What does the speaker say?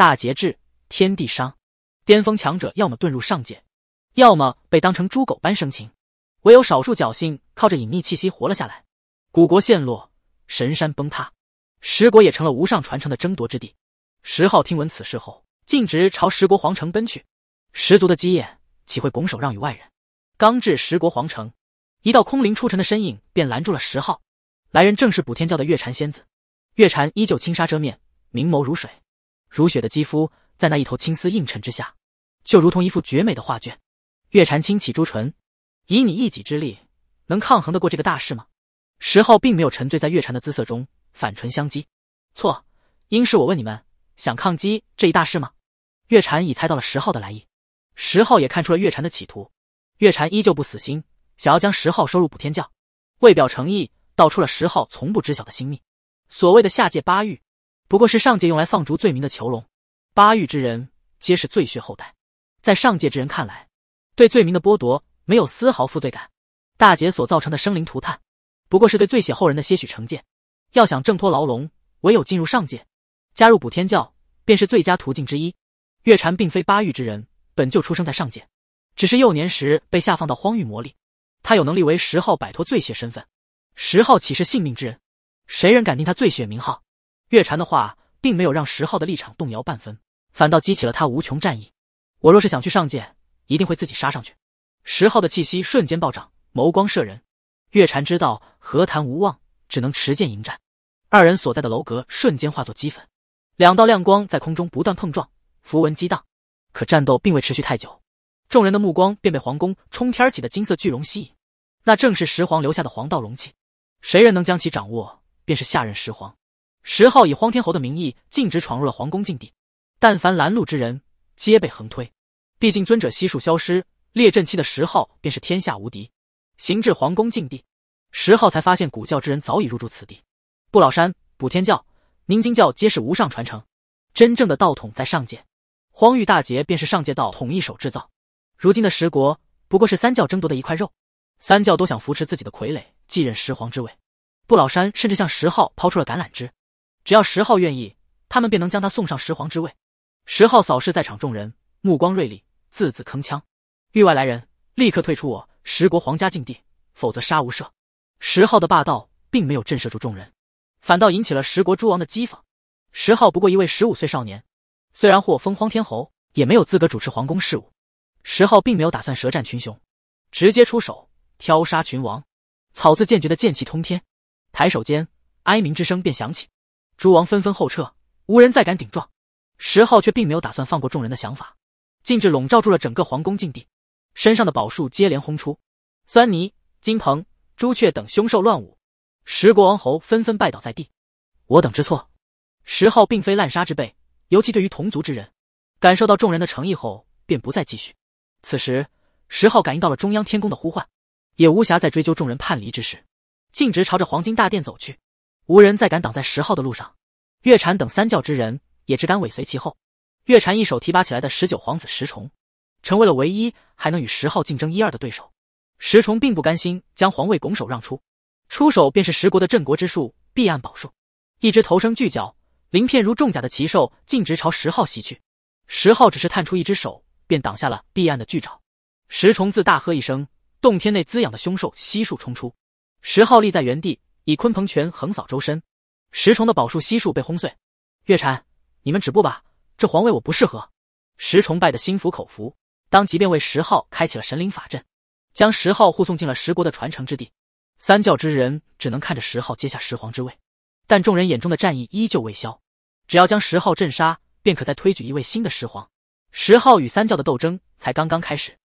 大劫至，天地伤，巅峰强者要么遁入上界，要么被当成猪狗般生擒，唯有少数侥幸靠着隐秘气息活了下来。古国陷落，神山崩塌，十国也成了无上传承的争夺之地。十号听闻此事后，径直朝十国皇城奔去。十足的基业，岂会拱手让与外人？刚至十国皇城，一道空灵出尘的身影便拦住了十号。来人正是补天教的月婵仙子。月婵依旧轻纱遮面，明眸如水。如雪的肌肤在那一头青丝映衬之下，就如同一幅绝美的画卷。月禅轻启朱唇：“以你一己之力，能抗衡得过这个大事吗？”十号并没有沉醉在月禅的姿色中，反唇相讥：“错，应是我问你们，想抗击这一大事吗？”月禅已猜到了十号的来意，十号也看出了月禅的企图。月禅依旧不死心，想要将十号收入补天教。为表诚意，道出了十号从不知晓的心秘：所谓的下界八域。不过是上界用来放逐罪名的囚笼，八域之人皆是罪血后代，在上界之人看来，对罪名的剥夺没有丝毫负罪感，大劫所造成的生灵涂炭，不过是对罪血后人的些许惩戒。要想挣脱牢笼，唯有进入上界，加入补天教，便是最佳途径之一。月禅并非八域之人，本就出生在上界，只是幼年时被下放到荒域魔力。他有能力为十号摆脱罪血身份，十号岂是性命之人？谁人敢定他罪血名号？月禅的话并没有让石昊的立场动摇半分，反倒激起了他无穷战意。我若是想去上界，一定会自己杀上去。石昊的气息瞬间暴涨，眸光射人。月禅知道和谈无望，只能持剑迎战。二人所在的楼阁瞬间化作齑粉，两道亮光在空中不断碰撞，符文激荡。可战斗并未持续太久，众人的目光便被皇宫冲天起的金色巨龙吸引。那正是石皇留下的黄道龙器，谁人能将其掌握，便是下任石皇。十号以荒天侯的名义径直闯入了皇宫禁地，但凡拦路之人皆被横推。毕竟尊者悉数消失，列阵期的十号便是天下无敌。行至皇宫禁地，十号才发现古教之人早已入住此地。不老山、补天教、宁金教皆是无上传承，真正的道统在上界。荒域大劫便是上界道统一手制造。如今的十国不过是三教争夺的一块肉，三教都想扶持自己的傀儡继任十皇之位。不老山甚至向十号抛出了橄榄枝。只要十号愿意，他们便能将他送上十皇之位。十号扫视在场众人，目光锐利，字字铿锵。域外来人，立刻退出我十国皇家禁地，否则杀无赦。十号的霸道并没有震慑住众人，反倒引起了十国诸王的讥讽。十号不过一位十五岁少年，虽然获封荒天侯，也没有资格主持皇宫事务。十号并没有打算舌战群雄，直接出手挑杀群王。草字剑诀的剑气通天，抬手间哀鸣之声便响起。诸王纷纷后撤，无人再敢顶撞。石昊却并没有打算放过众人的想法，禁制笼罩住了整个皇宫禁地，身上的宝术接连轰出，酸泥、金鹏、朱雀等凶兽乱舞，十国王侯纷纷拜倒在地。我等知错。石昊并非滥杀之辈，尤其对于同族之人，感受到众人的诚意后，便不再继续。此时，石昊感应到了中央天宫的呼唤，也无暇再追究众人叛离之事，径直朝着黄金大殿走去。无人再敢挡在十号的路上，月禅等三教之人也只敢尾随其后。月禅一手提拔起来的十九皇子石崇，成为了唯一还能与十号竞争一二的对手。石崇并不甘心将皇位拱手让出，出手便是十国的镇国之术避暗宝术。一只头生巨角、鳞片如重甲的奇兽径直朝十号袭去。十号只是探出一只手，便挡下了避暗的巨爪。石崇自大喝一声，洞天内滋养的凶兽悉数冲出。十号立在原地。以鲲鹏拳横扫周身，石崇的宝术悉数被轰碎。月禅，你们止步吧，这皇位我不适合。石崇败得心服口服，当即便为石昊开启了神灵法阵，将石昊护送进了石国的传承之地。三教之人只能看着石昊接下石皇之位，但众人眼中的战意依旧未消。只要将石昊镇杀，便可再推举一位新的石皇。石昊与三教的斗争才刚刚开始。